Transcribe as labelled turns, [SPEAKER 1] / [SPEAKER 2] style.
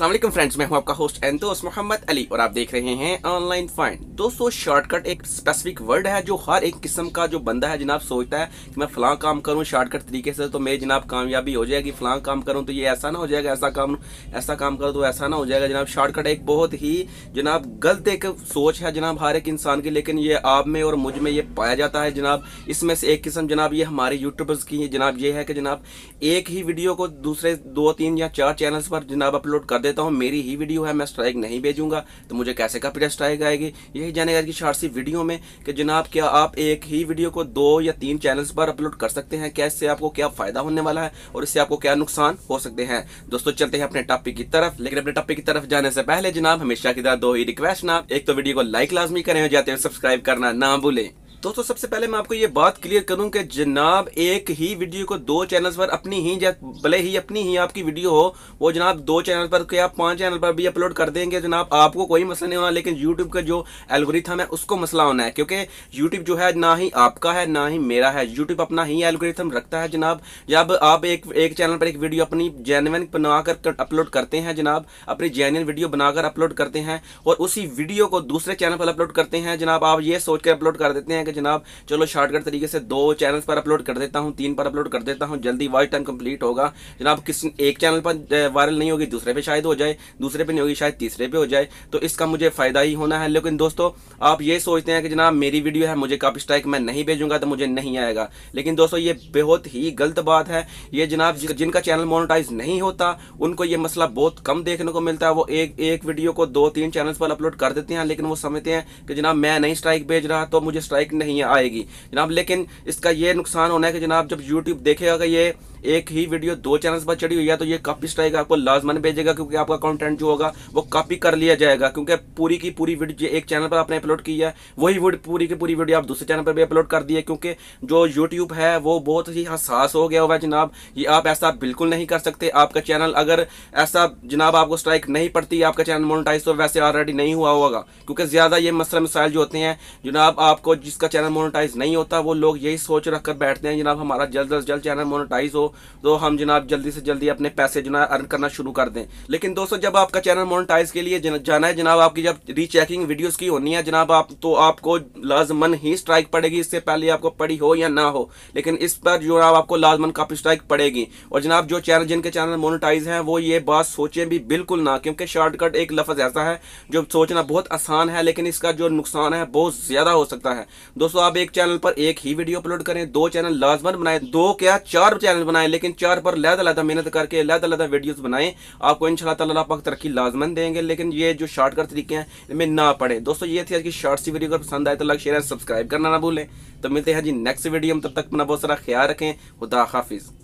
[SPEAKER 1] Aslam friends मैं हूं आपका होस्ट एंतोस मोहम्मद अली और आप देख रहे हैं ऑनलाइन फाइंड दोस्तों शॉर्टकट एक स्पेसिफिक वर्ड है जो हर एक किस्म का जो बंदा है जनाब सोचता है कि मैं फलां काम करूं शॉर्टकट तरीके से तो मेरी जनाब कामयाबी हो जाएगी फलां काम करूं तो ये ऐसा ना हो जाएगा ऐसा काम ऐसा काम करूँ तो ऐसा ना हो जाएगा जनाब शॉर्टकट एक बहुत ही जनाब गलत एक सोच है जनाब हर एक इंसान की लेकिन ये आप में और मुझ में ये पाया जाता है जनाब इसमें से एक किस्म जनाब ये हमारे यूट्यूबर्स की जनाब ये है कि जनाब एक ही वीडियो को दूसरे दो तीन या चार चैनल्स पर जनाब अपलोड कर देता हूँ मेरी ही वीडियो है मैं स्ट्राइक नहीं भेजूंगा तो मुझे कैसे कॉपीराइट स्ट्राइक आएगी यही जानेगा कि शार्ट वीडियो में कि जनाब क्या आप एक ही वीडियो को दो या तीन चैनल्स पर अपलोड कर सकते हैं क्या इससे आपको क्या फायदा होने वाला है और इससे आपको क्या नुकसान हो सकते हैं दोस्तों चलते हैं अपने टॉपिक की तरफ लेकिन अपने टॉपिक की तरफ जाने से पहले जनाब हमेशा की तरह दो ही रिक्वेस्ट ना एक तो वीडियो को लाइक लाजमी करें जाते हुए सब्सक्राइब करना ना भूलें दोस्तों सबसे पहले मैं आपको ये बात क्लियर करूं कि जनाब एक ही वीडियो को दो चैनल्स पर अपनी ही भले ही अपनी ही आपकी वीडियो हो वो जनाब दो चैनल पर या पांच चैनल पर भी अपलोड कर देंगे जनाब आपको कोई मसला नहीं होना लेकिन यूट्यूब का जो एल्गोरिथम है उसको मसला होना है क्योंकि यूट्यूब जो है ना ही आपका है ना ही मेरा है यूट्यूब अपना ही एल्गोरिथम रखता है जनाब जब आप एक एक चैनल पर एक वीडियो अपनी जेनुअन बनाकर अपलोड करते हैं जनाब अपनी जेन्यन वीडियो बनाकर अपलोड करते हैं और उसी वीडियो को दूसरे चैनल पर अपलोड करते हैं जनाब आप ये सोच कर अपलोड कर देते हैं कि कि जनाब चलो शॉर्टकट तरीके से दो चैनल पर अपलोड कर देता हूँ तीन पर अपलोड कर देता हूँ जल्दी वॉच टाइम कंप्लीट होगा जनाब किस एक चैनल पर वायरल नहीं होगी दूसरे पे शायद हो जाए दूसरे पे नहीं होगी शायद तीसरे पे हो जाए तो इसका मुझे फ़ायदा ही होना है लेकिन दोस्तों आप ये सोचते हैं कि जनाब मेरी वीडियो है मुझे कॉपी स्ट्राइक मैं नहीं भेजूंगा तो मुझे नहीं आएगा लेकिन दोस्तों ये बहुत ही गलत बात है ये जनाब जिनका चैनल मोनोटाइज नहीं होता उनको ये मसला बहुत कम देखने को मिलता है वो एक एक वीडियो को दो तीन चैनल पर अपलोड कर देते हैं लेकिन वो समझते हैं कि जनाब मैं नहीं स्ट्राइक भेज रहा तो मुझे स्ट्राइक नहीं आएगी जनाब लेकिन इसका ये नुकसान होना है कि जनाब जब यूट्यूब देखेगा कि ये एक ही वीडियो दो चैनल्स पर चढ़ी हुई है तो ये कॉपी स्ट्राइक आपको लाजमन भेजेगा क्योंकि आपका कंटेंट जो होगा वो कॉपी कर लिया जाएगा क्योंकि पूरी की पूरी वीडियो एक चैनल पर आपने अपलोड की है वही पूरी की पूरी वीडियो आप दूसरे चैनल पर भी अपलोड कर दिए क्योंकि जो यूट्यूब है वो बहुत ही हसास हो गया हुआ है जनाब ये आप ऐसा बिल्कुल नहीं कर सकते आपका चैनल अगर ऐसा जनाब आपको स्ट्राइक नहीं पड़ती आपका चैनल मोनोटाइज तो वैसे ऑलरेडी नहीं हुआ होगा क्योंकि ज़्यादा ये मसल मिसाइल जो होते हैं जनाब आपको जिसका चैनल मोनोटाइज नहीं होता वो लोग यही सोच रख कर बैठते हैं जनाब हमारा जल्द अज जल्द चैनल मोनोटाइज हो तो हम जनाब जल्दी से जल्दी अपने पैसे जो अर्न करना शुरू कर दें लेकिन दोस्तों जब आपका चैनल मोनिटाइज के लिए जाना है जनाब आपकी जब रीचेकिंग वीडियोस की होनी है जनाब आप तो आपको लाजमन ही स्ट्राइक पड़ेगी इससे पहले आपको पड़ी हो या ना हो लेकिन इस पर जो आप आपको लाजमन काफ़ी स्ट्राइक पड़ेगी और जनाब जो चैनल जिनके चैनल मोनिटाइज हैं वो ये बात सोचें भी बिल्कुल ना क्योंकि शॉर्टकट एक लफ्ज़ ऐसा है जो सोचना बहुत आसान है लेकिन इसका जो नुकसान है बहुत ज़्यादा हो सकता है दोस्तों आप एक चैनल पर एक ही वीडियो अपलोड करें दो चैनल लाजमन बनाए दो क्या चार चैनल बनाए बनाए लेकिन चार पर लहद लहदा मेहनत करके लहदा लहदा वीडियोस बनाए आपको इन तला पाक तरक्की लाजमन देंगे लेकिन ये जो शॉर्टकट तरीके हैं इनमें ना पड़े दोस्तों ये थे आज की शॉर्ट सी वीडियो अगर पसंद आए तो लाइक शेयर सब्सक्राइब करना ना भूलें तो मिलते हैं जी नेक्स्ट वीडियो में तब तक अपना बहुत सारा ख्याल रखें खुदा हाफिज़